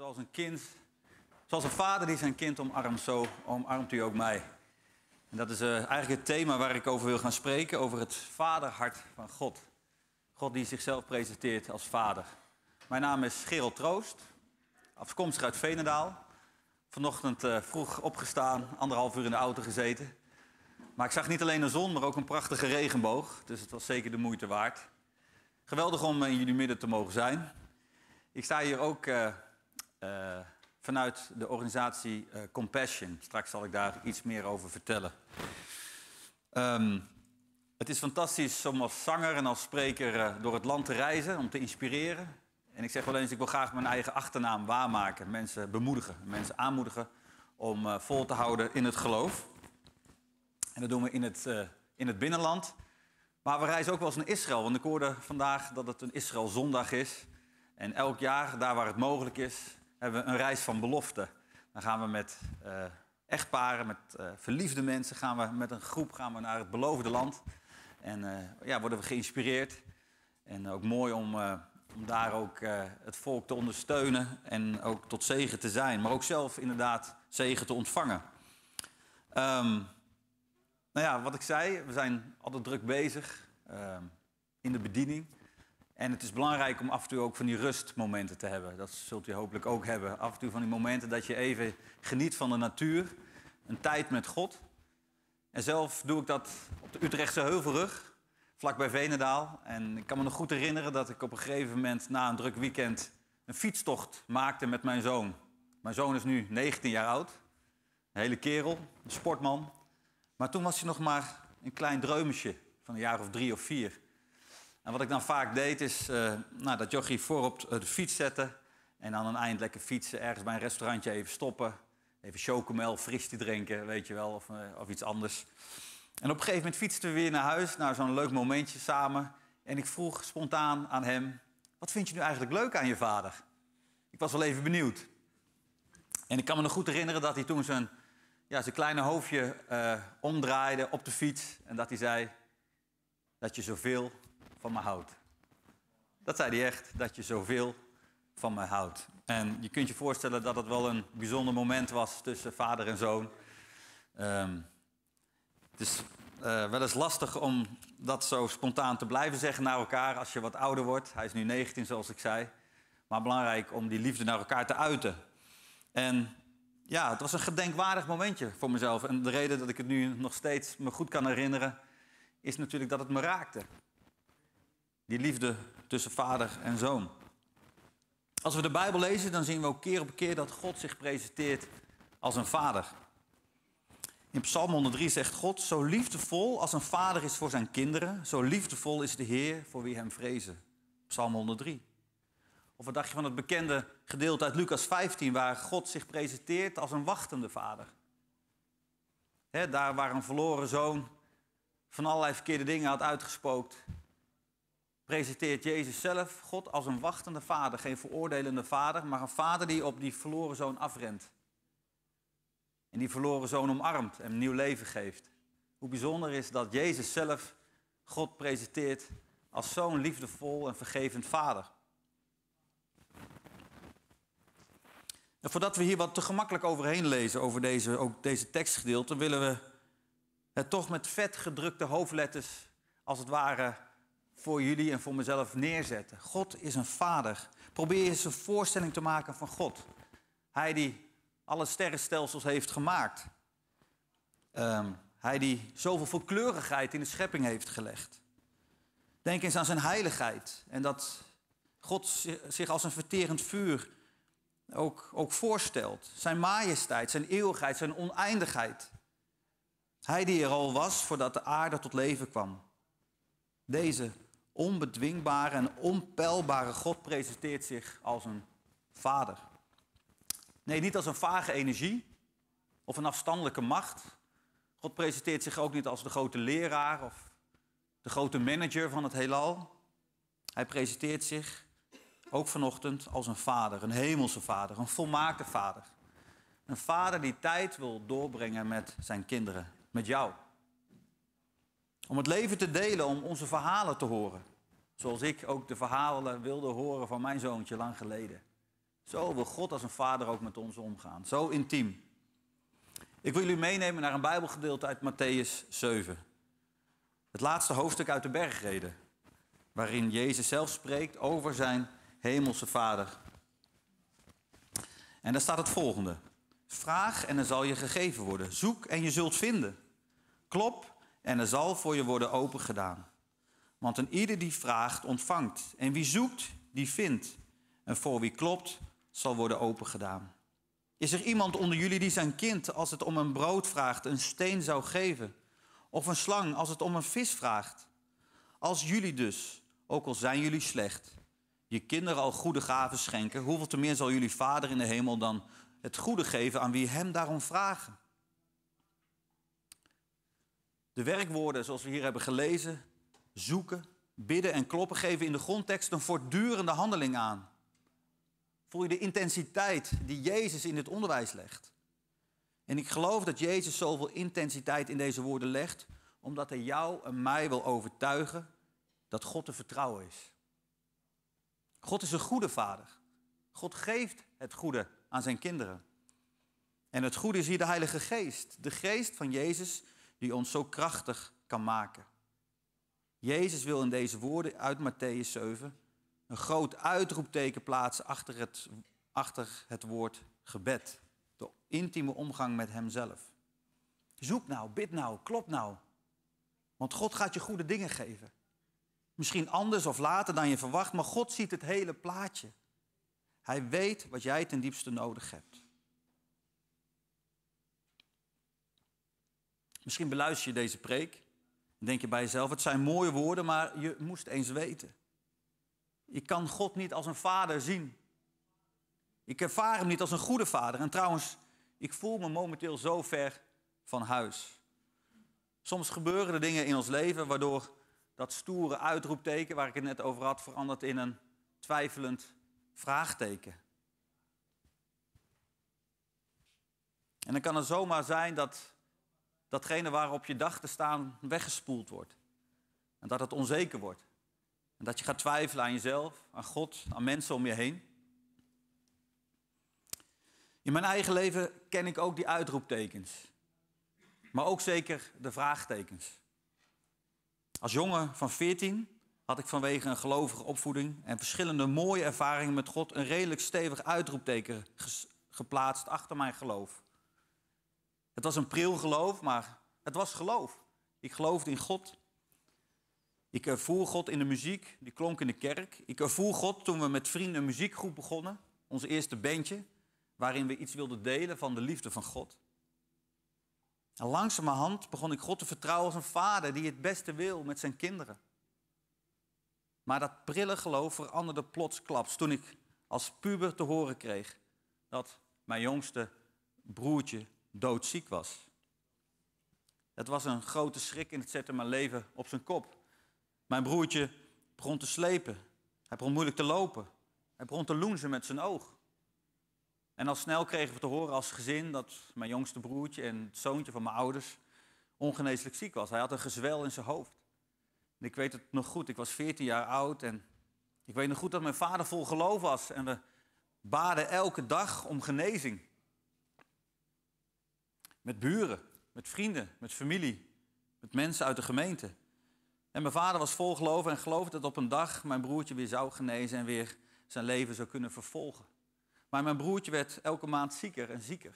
Zoals een kind, zoals een vader die zijn kind omarmt, zo omarmt u ook mij. En dat is eh, eigenlijk het thema waar ik over wil gaan spreken, over het vaderhart van God. God die zichzelf presenteert als vader. Mijn naam is Gerald Troost, afkomstig uit Venendaal. Vanochtend eh, vroeg opgestaan, anderhalf uur in de auto gezeten. Maar ik zag niet alleen de zon, maar ook een prachtige regenboog. Dus het was zeker de moeite waard. Geweldig om eh, in jullie midden te mogen zijn. Ik sta hier ook eh, vanuit de organisatie eh, Compassion. Straks zal ik daar iets meer over vertellen. Ehm, het is fantastisch om als zanger en als spreker eh, door het land te reizen, om te inspireren. En ik zeg wel eens, ik wil graag mijn eigen achternaam waarmaken. Mensen bemoedigen, mensen aanmoedigen om vol te houden in het geloof. En dat doen we in het, in het binnenland. Maar we reizen ook wel eens naar Israël. Want ik hoorde vandaag dat het een Israël zondag is. En elk jaar, daar waar het mogelijk is, hebben we een reis van belofte. Dan gaan we met eh, echtparen, met eh, verliefde mensen, gaan we met een groep gaan we naar het beloofde land. En eh, ja, worden we geïnspireerd. En ook mooi om, om daar ook het volk te ondersteunen en ook tot zegen te zijn. Maar ook zelf inderdaad zegen te ontvangen. Ehm, nou ja, wat ik zei, we zijn altijd druk bezig ehm, in de bediening. En het is belangrijk om af en toe ook van die rustmomenten te hebben. Dat zult u hopelijk ook hebben. Af en toe van die momenten dat je even geniet van de natuur. Een tijd met God. En zelf doe ik dat op de Utrechtse Heuvelrug, vlakbij Venendaal. En ik kan me nog goed herinneren dat ik op een gegeven moment na een druk weekend een fietstocht maakte met mijn zoon. Mijn zoon is nu 19 jaar oud. Een hele kerel, een sportman. Maar toen was hij nog maar een klein dreumesje van een jaar of drie of vier. En wat ik dan vaak deed is eh, nou, dat jochie voorop eh, de fiets zetten. En dan een eind lekker fietsen, ergens bij een restaurantje even stoppen. Even chocomel, fristie drinken, weet je wel, of, eh, of iets anders. En op een gegeven moment fietsten we weer naar huis, naar zo'n leuk momentje samen. En ik vroeg spontaan aan hem, wat vind je nu eigenlijk leuk aan je vader? Ik was wel even benieuwd. En ik kan me nog goed herinneren dat hij toen zijn, ja, zijn kleine hoofdje omdraaide op de fiets. En dat hij zei dat je zoveel van me houdt. Dat zei hij echt, dat je zoveel van me houdt. En je kunt je voorstellen dat het wel een bijzonder moment was tussen vader en zoon. Ehm, het is eh, wel eens lastig om dat zo spontaan te blijven zeggen naar elkaar als je wat ouder wordt. Hij is nu 19, zoals ik zei. Maar belangrijk om die liefde naar elkaar te uiten. En ja, het was een gedenkwaardig momentje voor mezelf. En de reden dat ik het nu nog steeds me goed kan herinneren, is natuurlijk dat het me raakte. Die liefde tussen vader en zoon. Als we de Bijbel lezen, dan zien we ook keer op keer dat God zich presenteert als een vader. In Psalm 103 zegt God: Zo liefdevol als een vader is voor zijn kinderen, zo liefdevol is de Heer voor wie hem vrezen. Psalm 103. Of wat dacht je van het bekende gedeelte uit Lucas 15, waar God zich presenteert als een wachtende vader? daar waar een verloren zoon van allerlei verkeerde dingen had uitgespookt, presenteert Jezus zelf God als een wachtende vader, geen veroordelende vader, maar een vader die op die verloren zoon afrent. En die verloren zoon omarmt en nieuw leven geeft. Hoe bijzonder is dat Jezus zelf God presenteert als zo'n liefdevol en vergevend vader. En voordat we hier wat te gemakkelijk overheen lezen over deze, ook deze tekstgedeelte, willen we het toch met vet gedrukte hoofdletters als het ware voor jullie en voor mezelf neerzetten. God is een vader. Probeer eens een voorstelling te maken van God. Hij die alle sterrenstelsels heeft gemaakt. Ehm, hij die zoveel volkleurigheid in de schepping heeft gelegd. Denk eens aan zijn heiligheid en dat God zich als een verterend vuur ook, ook voorstelt. Zijn majesteit, zijn eeuwigheid, zijn oneindigheid. Hij die er al was voordat de aarde tot leven kwam. Deze onbedwingbare en onpeilbare God presenteert zich als een vader. Nee, niet als een vage energie of een afstandelijke macht. God presenteert zich ook niet als de grote leraar of de grote manager van het heelal. Hij presenteert zich ook vanochtend als een vader, een hemelse vader, een volmaakte vader. Een vader die tijd wil doorbrengen met zijn kinderen, met jou. Om het leven te delen, om onze verhalen te horen. Zoals ik ook de verhalen wilde horen van mijn zoontje lang geleden. Zo wil God als een vader ook met ons omgaan. Zo intiem. Ik wil jullie meenemen naar een Bijbelgedeelte uit Matthäus 7. Het laatste hoofdstuk uit de bergreden. Waarin Jezus zelf spreekt over zijn hemelse vader. En daar staat het volgende. Vraag en er zal je gegeven worden. Zoek en je zult vinden. Klop en er zal voor je worden opengedaan. Want een ieder die vraagt, ontvangt. En wie zoekt, die vindt. En voor wie klopt, zal worden opengedaan. Is er iemand onder jullie die zijn kind, als het om een brood vraagt, een steen zou geven? Of een slang, als het om een vis vraagt? Als jullie dus, ook al zijn jullie slecht, je kinderen al goede gaven schenken, hoeveel te meer zal jullie Vader in de hemel dan het goede geven aan wie hem daarom vragen? De werkwoorden, zoals we hier hebben gelezen, zoeken, bidden en kloppen geven in de grondtekst een voortdurende handeling aan. Voel je de intensiteit die Jezus in dit onderwijs legt? En ik geloof dat Jezus zoveel intensiteit in deze woorden legt, omdat hij jou en mij wil overtuigen dat God te vertrouwen is. God is een goede vader. God geeft het goede aan zijn kinderen. En het goede is hier de Heilige Geest, de geest van Jezus die ons zo krachtig kan maken. Jezus wil in deze woorden uit Matthäus 7 een groot uitroepteken plaatsen achter het, achter het woord gebed. De intieme omgang met Hemzelf. Zoek nou, bid nou, klop nou. Want God gaat je goede dingen geven. Misschien anders of later dan je verwacht, maar God ziet het hele plaatje. Hij weet wat jij ten diepste nodig hebt. Misschien beluister je deze preek dan denk je bij jezelf, het zijn mooie woorden, maar je moest eens weten. Ik kan God niet als een vader zien. Ik ervaar hem niet als een goede vader. En trouwens, ik voel me momenteel zo ver van huis. Soms gebeuren er dingen in ons leven waardoor dat stoere uitroepteken waar ik het net over had verandert in een twijfelend vraagteken. En dan kan het zomaar zijn dat datgene waarop je dacht te staan weggespoeld wordt. En dat het onzeker wordt. En dat je gaat twijfelen aan jezelf, aan God, aan mensen om je heen. In mijn eigen leven ken ik ook die uitroeptekens. Maar ook zeker de vraagtekens. Als jongen van 14 had ik vanwege een gelovige opvoeding en verschillende mooie ervaringen met God een redelijk stevig uitroepteken geplaatst achter mijn geloof. Het was een pril geloof, maar het was geloof. Ik geloofde in God. Ik eh, voel God in de muziek, die klonk in de kerk. Ik eh, voel God toen we met vrienden een muziekgroep begonnen, ons eerste bandje, waarin we iets wilden delen van de liefde van God. En langzamerhand begon ik God te vertrouwen als een vader die het beste wil met zijn kinderen. Maar dat prille geloof veranderde plotsklaps toen ik als puber te horen kreeg dat mijn jongste broertje doodziek was. Het was een grote schrik en het zette mijn leven op zijn kop. Mijn broertje begon te slepen. Hij begon moeilijk te lopen. Hij begon te loenzen met zijn oog. En al snel kregen we te horen als gezin dat mijn jongste broertje en het zoontje van mijn ouders ongeneeslijk ziek was. Hij had een gezwel in zijn hoofd. ik weet het nog goed, ik was 14 jaar oud en ik weet nog goed dat mijn vader vol geloof was. En we baden elke dag om genezing. Met buren, met vrienden, met familie, met mensen uit de gemeente. En mijn vader was vol geloof en geloofde dat op een dag mijn broertje weer zou genezen en weer zijn leven zou kunnen vervolgen. Maar mijn broertje werd elke maand zieker en zieker.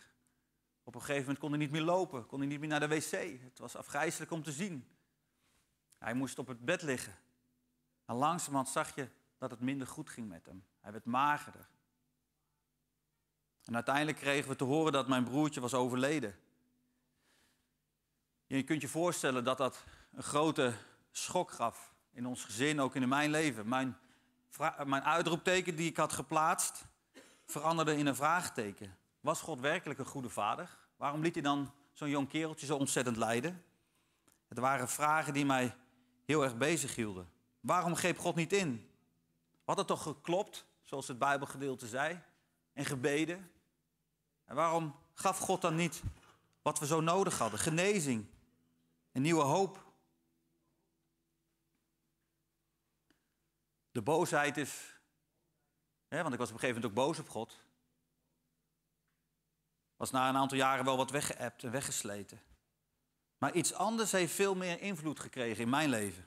Op een gegeven moment kon hij niet meer lopen, kon hij niet meer naar de wc. Het was afgrijzelijk om te zien. Hij moest op het bed liggen. En langzamerhand zag je dat het minder goed ging met hem. Hij werd magerder. En uiteindelijk kregen we te horen dat mijn broertje was overleden je kunt je voorstellen dat dat een grote schok gaf in ons gezin, ook in mijn leven. Mijn, mijn uitroepteken die ik had geplaatst veranderde in een vraagteken. Was God werkelijk een goede vader? Waarom liet hij dan zo'n jong kereltje zo ontzettend lijden? Het waren vragen die mij heel erg bezig hielden. Waarom greep God niet in? Had het toch geklopt, zoals het Bijbelgedeelte zei, en gebeden? En waarom gaf God dan niet wat we zo nodig hadden? Genezing, een nieuwe hoop. De boosheid is. Hè, want ik was op een gegeven moment ook boos op God. Was na een aantal jaren wel wat weggeëpt en weggesleten. Maar iets anders heeft veel meer invloed gekregen in mijn leven.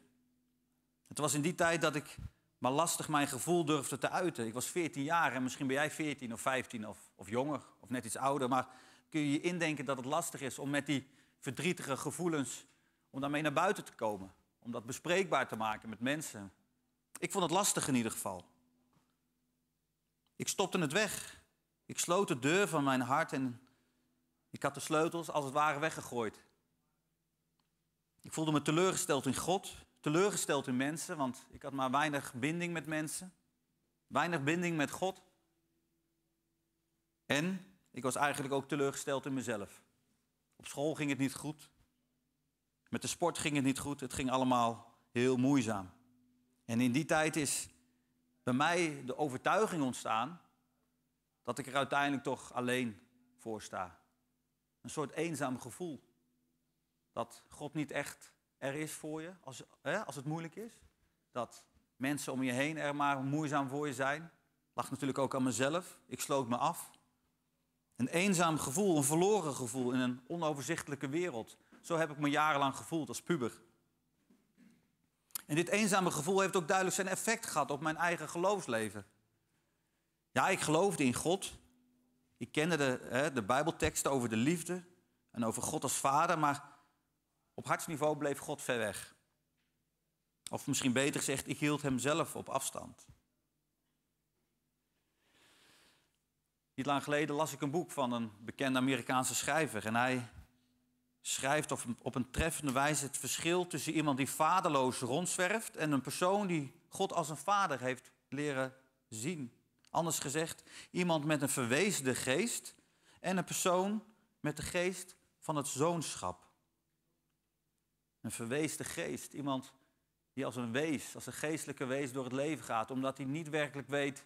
Het was in die tijd dat ik maar lastig mijn gevoel durfde te uiten. Ik was 14 jaar en misschien ben jij 14 of 15 of, of jonger of net iets ouder. Maar kun je je indenken dat het lastig is om met die verdrietige gevoelens om daarmee naar buiten te komen. Om dat bespreekbaar te maken met mensen. Ik vond het lastig in ieder geval. Ik stopte het weg. Ik sloot de deur van mijn hart en ik had de sleutels als het ware weggegooid. Ik voelde me teleurgesteld in God, teleurgesteld in mensen, want ik had maar weinig binding met mensen, weinig binding met God. En ik was eigenlijk ook teleurgesteld in mezelf. Op school ging het niet goed. Met de sport ging het niet goed, het ging allemaal heel moeizaam. En in die tijd is bij mij de overtuiging ontstaan dat ik er uiteindelijk toch alleen voor sta. Een soort eenzaam gevoel. Dat God niet echt er is voor je als, hè, als het moeilijk is. Dat mensen om je heen er maar moeizaam voor je zijn. Lag natuurlijk ook aan mezelf. Ik sloot me af. Een eenzaam gevoel, een verloren gevoel in een onoverzichtelijke wereld. Zo heb ik me jarenlang gevoeld als puber. En dit eenzame gevoel heeft ook duidelijk zijn effect gehad op mijn eigen geloofsleven. Ja, ik geloofde in God. Ik kende de, hè, de Bijbelteksten over de liefde en over God als vader, maar op hartsniveau bleef God ver weg. Of misschien beter gezegd, ik hield hem zelf op afstand. Niet lang geleden las ik een boek van een bekende Amerikaanse schrijver en hij schrijft op een, op een treffende wijze het verschil tussen iemand die vaderloos rondzwerft en een persoon die God als een vader heeft leren zien. Anders gezegd, iemand met een verwezende geest en een persoon met de geest van het zoonschap. Een verweesde geest, iemand die als een wees, als een geestelijke wees door het leven gaat, omdat hij niet werkelijk weet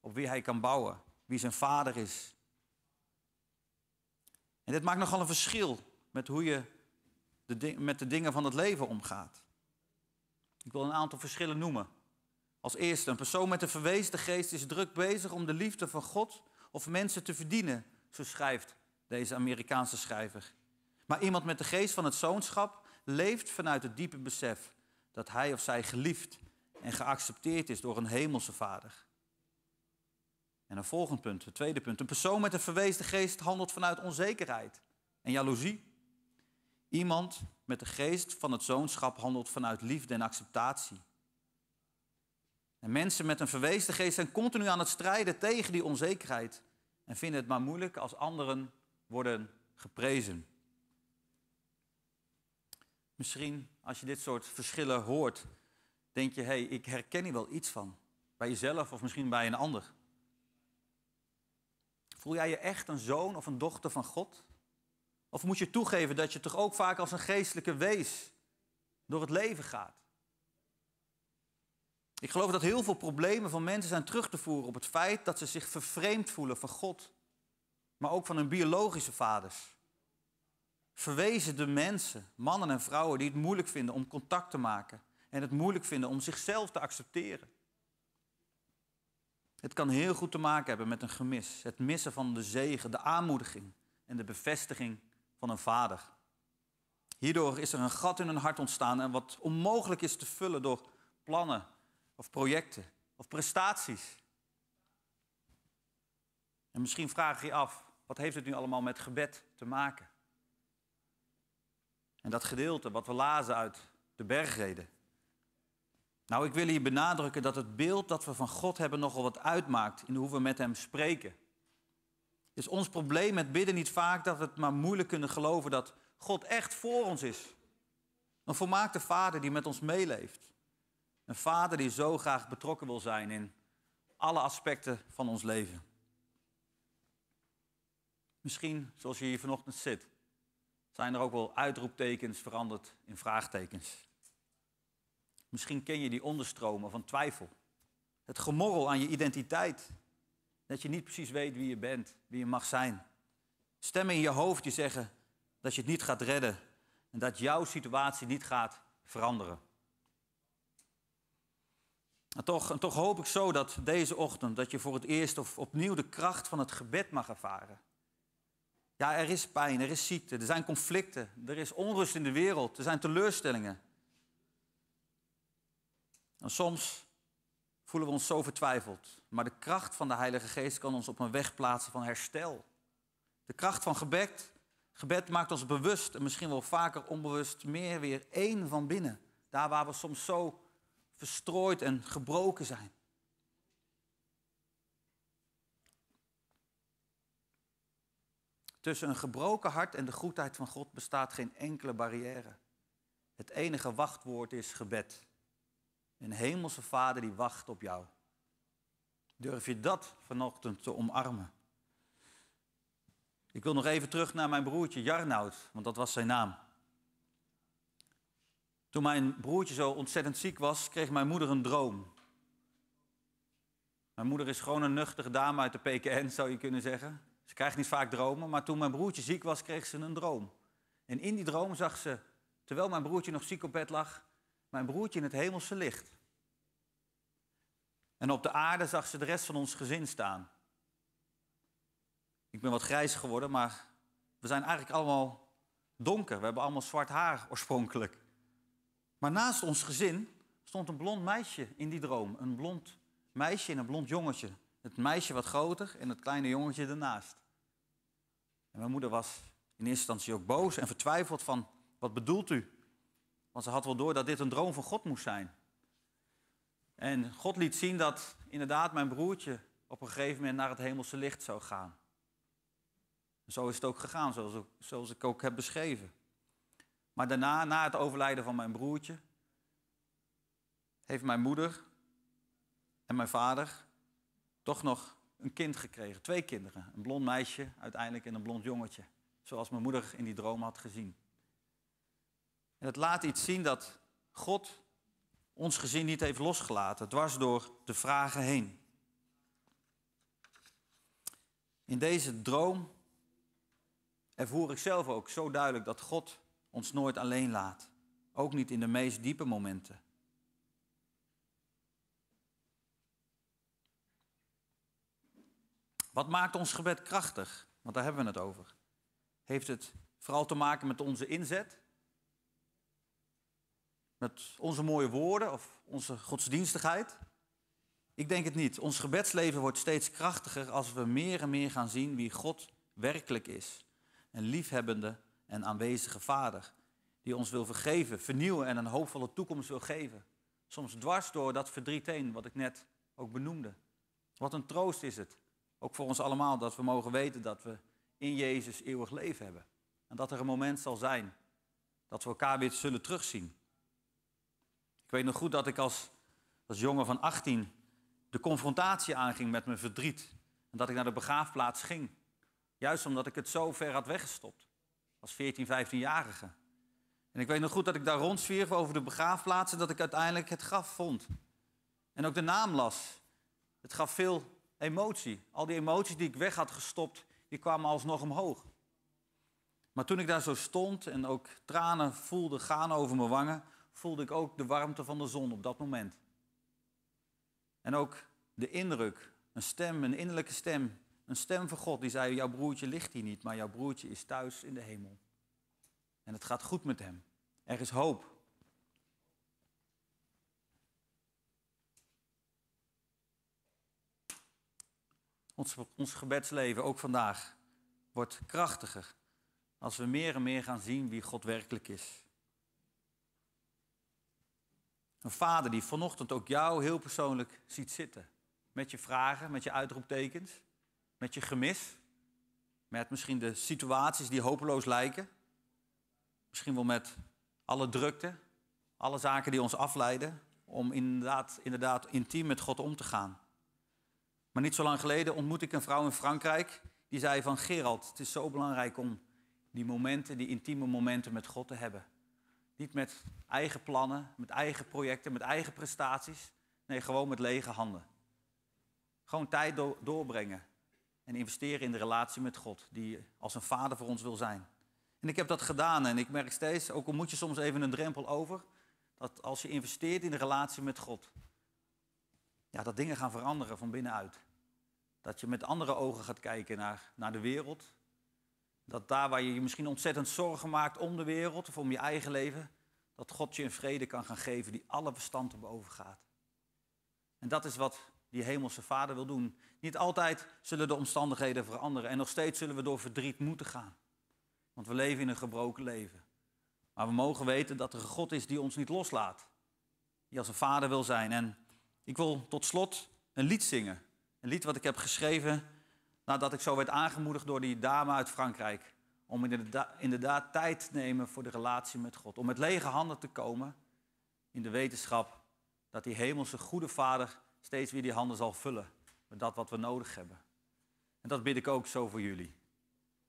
op wie hij kan bouwen, wie zijn vader is. En dit maakt nogal een verschil met hoe je de ding, met de dingen van het leven omgaat. Ik wil een aantal verschillen noemen. Als eerste, een persoon met een verwezen geest is druk bezig om de liefde van God of mensen te verdienen, zo schrijft deze Amerikaanse schrijver. Maar iemand met de geest van het zoonschap leeft vanuit het diepe besef dat hij of zij geliefd en geaccepteerd is door een hemelse vader. En een volgend punt, het tweede punt. Een persoon met een verwezen geest handelt vanuit onzekerheid en jaloezie. Iemand met de geest van het zoonschap handelt vanuit liefde en acceptatie. En mensen met een verwezen geest zijn continu aan het strijden tegen die onzekerheid en vinden het maar moeilijk als anderen worden geprezen. Misschien als je dit soort verschillen hoort, denk je, hé, hey, ik herken hier wel iets van. Bij jezelf of misschien bij een ander. Voel jij je echt een zoon of een dochter van God? Of moet je toegeven dat je toch ook vaak als een geestelijke wees door het leven gaat? Ik geloof dat heel veel problemen van mensen zijn terug te voeren op het feit dat ze zich vervreemd voelen van God, maar ook van hun biologische vaders. Verwezen de mensen, mannen en vrouwen, die het moeilijk vinden om contact te maken en het moeilijk vinden om zichzelf te accepteren. Het kan heel goed te maken hebben met een gemis, het missen van de zegen, de aanmoediging en de bevestiging van een vader. Hierdoor is er een gat in hun hart ontstaan en wat onmogelijk is te vullen door plannen of projecten of prestaties. En misschien vraag je je af, wat heeft het nu allemaal met gebed te maken? En dat gedeelte wat we lazen uit de bergreden. Nou, ik wil hier benadrukken dat het beeld dat we van God hebben nogal wat uitmaakt in hoe we met Hem spreken is ons probleem met bidden niet vaak dat we het maar moeilijk kunnen geloven dat God echt voor ons is. Een volmaakte vader die met ons meeleeft. Een vader die zo graag betrokken wil zijn in alle aspecten van ons leven. Misschien zoals je hier vanochtend zit, zijn er ook wel uitroeptekens veranderd in vraagtekens. Misschien ken je die onderstromen van twijfel, het gemorrel aan je identiteit, dat je niet precies weet wie je bent, wie je mag zijn. Stemmen in je hoofd die zeggen dat je het niet gaat redden en dat jouw situatie niet gaat veranderen. En toch, en toch hoop ik zo dat deze ochtend dat je voor het eerst of opnieuw de kracht van het gebed mag ervaren. Ja, er is pijn, er is ziekte, er zijn conflicten, er is onrust in de wereld, er zijn teleurstellingen. En soms voelen we ons zo vertwijfeld. Maar de kracht van de Heilige Geest kan ons op een weg plaatsen van herstel. De kracht van gebed. Gebed maakt ons bewust en misschien wel vaker onbewust meer weer één van binnen. Daar waar we soms zo verstrooid en gebroken zijn. Tussen een gebroken hart en de goedheid van God bestaat geen enkele barrière. Het enige wachtwoord is gebed. Een hemelse vader die wacht op jou. Durf je dat vanochtend te omarmen? Ik wil nog even terug naar mijn broertje Jarnoud, want dat was zijn naam. Toen mijn broertje zo ontzettend ziek was, kreeg mijn moeder een droom. Mijn moeder is gewoon een nuchtere dame uit de PKN, zou je kunnen zeggen. Ze krijgt niet vaak dromen, maar toen mijn broertje ziek was, kreeg ze een droom. En in die droom zag ze, terwijl mijn broertje nog ziek op bed lag, mijn broertje in het hemelse licht. En op de aarde zag ze de rest van ons gezin staan. Ik ben wat grijs geworden, maar we zijn eigenlijk allemaal donker. We hebben allemaal zwart haar oorspronkelijk. Maar naast ons gezin stond een blond meisje in die droom. Een blond meisje en een blond jongetje. Het meisje wat groter en het kleine jongetje ernaast. En mijn moeder was in eerste instantie ook boos en vertwijfeld van, wat bedoelt u? Want ze had wel door dat dit een droom van God moest zijn. En God liet zien dat inderdaad mijn broertje op een gegeven moment naar het hemelse licht zou gaan. Zo is het ook gegaan, zoals ik, zoals ik ook heb beschreven. Maar daarna, na het overlijden van mijn broertje, heeft mijn moeder en mijn vader toch nog een kind gekregen. Twee kinderen. Een blond meisje uiteindelijk en een blond jongetje. Zoals mijn moeder in die droom had gezien het laat iets zien dat God ons gezin niet heeft losgelaten, dwars door de vragen heen. In deze droom ervoer ik zelf ook zo duidelijk dat God ons nooit alleen laat. Ook niet in de meest diepe momenten. Wat maakt ons gebed krachtig? Want daar hebben we het over. Heeft het vooral te maken met onze inzet? Met onze mooie woorden of onze godsdienstigheid? Ik denk het niet. Ons gebedsleven wordt steeds krachtiger als we meer en meer gaan zien wie God werkelijk is. Een liefhebbende en aanwezige Vader die ons wil vergeven, vernieuwen en een hoopvolle toekomst wil geven. Soms dwars door dat verdriet heen, wat ik net ook benoemde. Wat een troost is het, ook voor ons allemaal, dat we mogen weten dat we in Jezus eeuwig leven hebben. En dat er een moment zal zijn dat we elkaar weer zullen terugzien. Ik weet nog goed dat ik als, als jongen van 18 de confrontatie aanging met mijn verdriet. En dat ik naar de begraafplaats ging. Juist omdat ik het zo ver had weggestopt. Als 14, 15-jarige. En ik weet nog goed dat ik daar rondzwierf over de begraafplaats en dat ik uiteindelijk het graf vond. En ook de naam las. Het gaf veel emotie. Al die emoties die ik weg had gestopt, die kwamen alsnog omhoog. Maar toen ik daar zo stond en ook tranen voelde gaan over mijn wangen, voelde ik ook de warmte van de zon op dat moment. En ook de indruk, een stem, een innerlijke stem, een stem van God die zei, jouw broertje ligt hier niet, maar jouw broertje is thuis in de hemel. En het gaat goed met hem. Er is hoop. Ons, ons gebedsleven, ook vandaag, wordt krachtiger als we meer en meer gaan zien wie God werkelijk is. Een vader die vanochtend ook jou heel persoonlijk ziet zitten. Met je vragen, met je uitroeptekens, met je gemis. Met misschien de situaties die hopeloos lijken. Misschien wel met alle drukte, alle zaken die ons afleiden. Om inderdaad, inderdaad intiem met God om te gaan. Maar niet zo lang geleden ontmoette ik een vrouw in Frankrijk. Die zei van Gerald, het is zo belangrijk om die momenten, die intieme momenten met God te hebben. Niet met eigen plannen, met eigen projecten, met eigen prestaties. Nee, gewoon met lege handen. Gewoon tijd doorbrengen en investeren in de relatie met God, die als een vader voor ons wil zijn. En ik heb dat gedaan en ik merk steeds, ook al moet je soms even een drempel over, dat als je investeert in de relatie met God, ja, dat dingen gaan veranderen van binnenuit. Dat je met andere ogen gaat kijken naar, naar de wereld, dat daar waar je je misschien ontzettend zorgen maakt om de wereld of om je eigen leven, dat God je een vrede kan gaan geven die alle verstand te boven gaat. En dat is wat die hemelse Vader wil doen. Niet altijd zullen de omstandigheden veranderen en nog steeds zullen we door verdriet moeten gaan. Want we leven in een gebroken leven. Maar we mogen weten dat er een God is die ons niet loslaat. Die als een vader wil zijn. En ik wil tot slot een lied zingen. Een lied wat ik heb geschreven nadat ik zo werd aangemoedigd door die dame uit Frankrijk. Om inderdaad, inderdaad tijd te nemen voor de relatie met God. Om met lege handen te komen in de wetenschap dat die hemelse goede vader steeds weer die handen zal vullen met dat wat we nodig hebben. En dat bid ik ook zo voor jullie.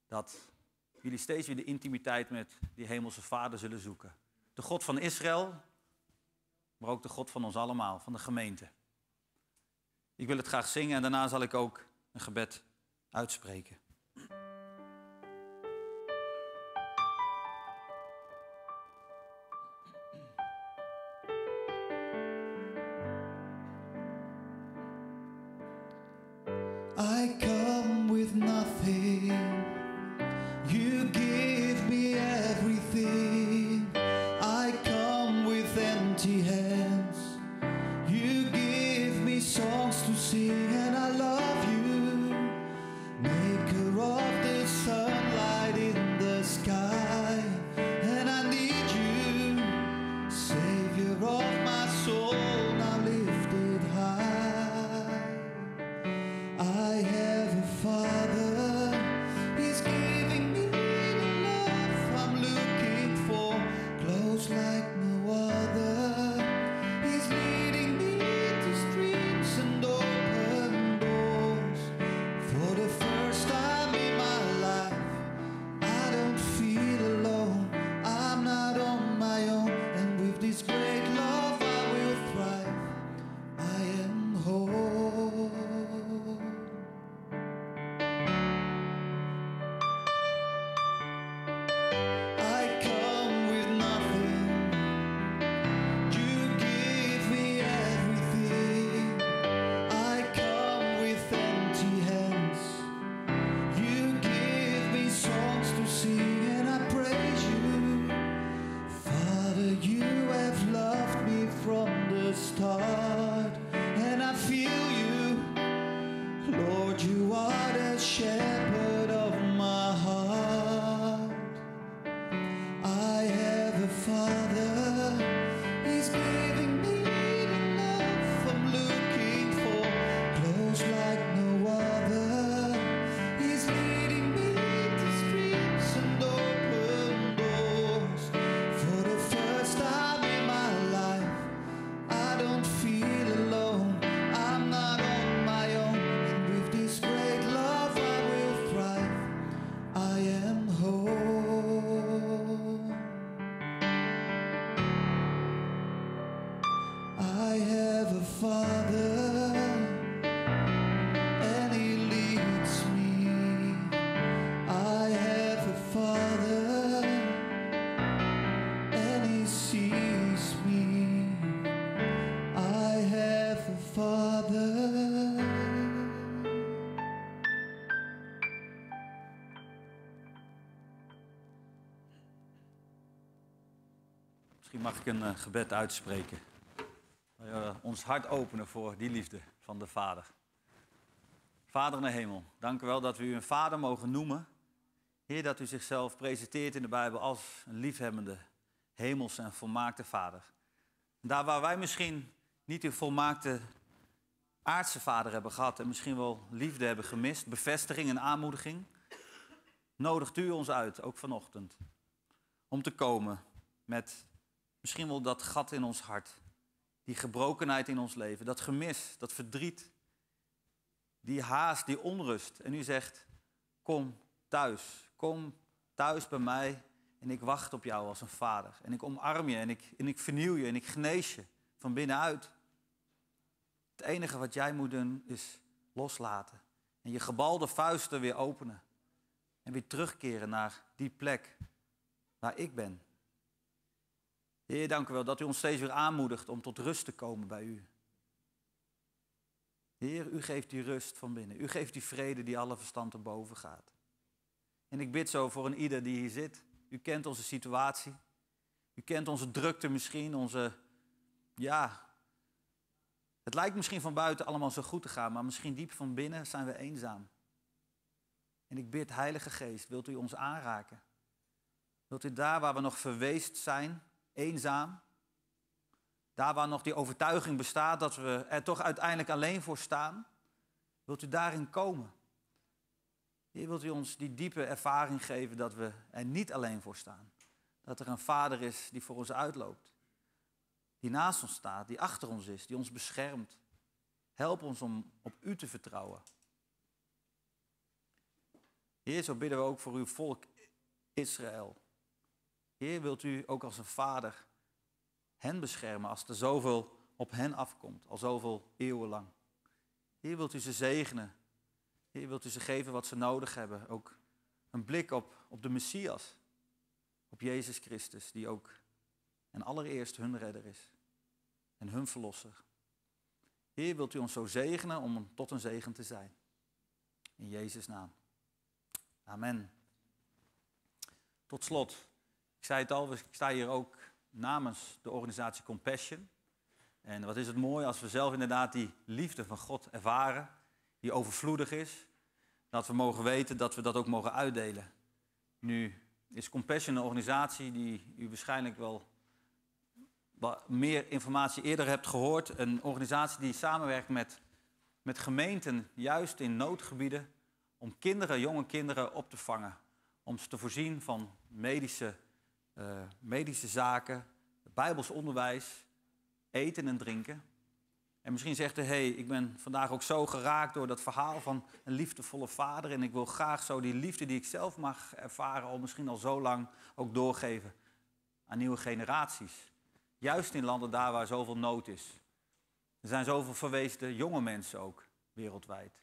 Dat jullie steeds weer de intimiteit met die hemelse vader zullen zoeken. De God van Israël, maar ook de God van ons allemaal, van de gemeente. Ik wil het graag zingen en daarna zal ik ook een gebed uitspreken. I come with nothing. Misschien mag ik een eh, gebed uitspreken. Eh, ons hart openen voor die liefde van de Vader. Vader in de hemel, dank u wel dat we u een vader mogen noemen. Heer, dat u zichzelf presenteert in de Bijbel als een liefhebbende, hemelse en volmaakte vader. En daar waar wij misschien niet uw volmaakte aardse vader hebben gehad en misschien wel liefde hebben gemist, bevestiging en aanmoediging, nodigt u ons uit, ook vanochtend, om te komen met misschien wel dat gat in ons hart, die gebrokenheid in ons leven, dat gemis, dat verdriet, die haast, die onrust. En u zegt, kom thuis, kom thuis bij mij en ik wacht op jou als een vader. En ik omarm je en ik, en ik vernieuw je en ik genees je van binnenuit. Het enige wat jij moet doen is loslaten en je gebalde vuisten weer openen en weer terugkeren naar die plek waar ik ben. Heer, dank u wel dat u ons steeds weer aanmoedigt om tot rust te komen bij u. Heer, u geeft die rust van binnen. U geeft die vrede die alle verstand te boven gaat. En ik bid zo voor een ieder die hier zit. U kent onze situatie. U kent onze drukte misschien, onze, ja, het lijkt misschien van buiten allemaal zo goed te gaan, maar misschien diep van binnen zijn we eenzaam. En ik bid, Heilige Geest, wilt u ons aanraken? Wilt u daar waar we nog verweest zijn, eenzaam. Daar waar nog die overtuiging bestaat dat we er toch uiteindelijk alleen voor staan, wilt u daarin komen. Hier wilt u ons die diepe ervaring geven dat we er niet alleen voor staan. Dat er een Vader is die voor ons uitloopt. Die naast ons staat, die achter ons is, die ons beschermt. Help ons om op u te vertrouwen. Heer, zo bidden we ook voor uw volk Israël. Heer, wilt u ook als een vader hen beschermen als er zoveel op hen afkomt, al zoveel eeuwenlang. Heer, wilt u ze zegenen. Heer, wilt u ze geven wat ze nodig hebben. Ook een blik op, op de Messias, op Jezus Christus, die ook en allereerst hun redder is en hun verlosser. Heer, wilt u ons zo zegenen om tot een zegen te zijn. In Jezus' naam. Amen. Tot slot zei het al, ik sta hier ook namens de organisatie Compassion. En wat is het mooi als we zelf inderdaad die liefde van God ervaren, die overvloedig is, dat we mogen weten dat we dat ook mogen uitdelen. Nu is Compassion een organisatie die u waarschijnlijk wel meer informatie eerder hebt gehoord. Een organisatie die samenwerkt met, met gemeenten, juist in noodgebieden, om kinderen, jonge kinderen op te vangen. Om ze te voorzien van medische eh, medische zaken, bijbels onderwijs, eten en drinken. En misschien zegt hij, hey, ik ben vandaag ook zo geraakt door dat verhaal van een liefdevolle vader. En ik wil graag zo die liefde die ik zelf mag ervaren, al misschien al zo lang ook doorgeven aan nieuwe generaties. Juist in landen daar waar zoveel nood is. Er zijn zoveel verweesde jonge mensen ook wereldwijd.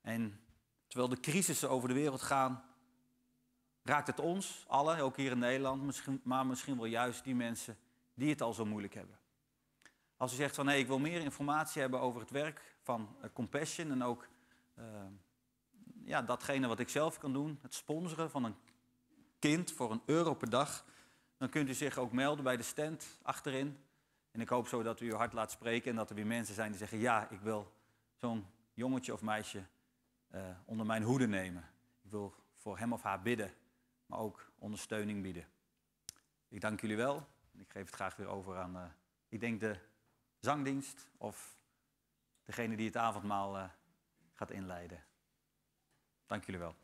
En terwijl de crisissen over de wereld gaan, raakt het ons, allen, ook hier in Nederland, misschien, maar misschien wel juist die mensen die het al zo moeilijk hebben. Als u zegt van hé, hey, ik wil meer informatie hebben over het werk van eh, Compassion en ook eh, ja, datgene wat ik zelf kan doen, het sponsoren van een kind voor een euro per dag, dan kunt u zich ook melden bij de stand achterin. En ik hoop zo dat u uw hart laat spreken en dat er weer mensen zijn die zeggen ja, ik wil zo'n jongetje of meisje eh, onder mijn hoede nemen. Ik wil voor hem of haar bidden maar ook ondersteuning bieden. Ik dank jullie wel. Ik geef het graag weer over aan, eh, ik denk, de zangdienst of degene die het avondmaal eh, gaat inleiden. Dank jullie wel.